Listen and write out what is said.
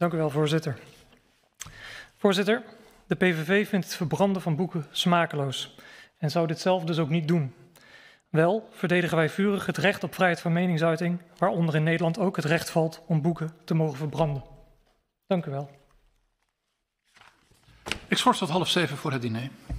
Dank u wel, voorzitter. Voorzitter, de PVV vindt het verbranden van boeken smakeloos en zou dit zelf dus ook niet doen. Wel verdedigen wij vurig het recht op vrijheid van meningsuiting, waaronder in Nederland ook het recht valt om boeken te mogen verbranden. Dank u wel. Ik schors tot half zeven voor het diner.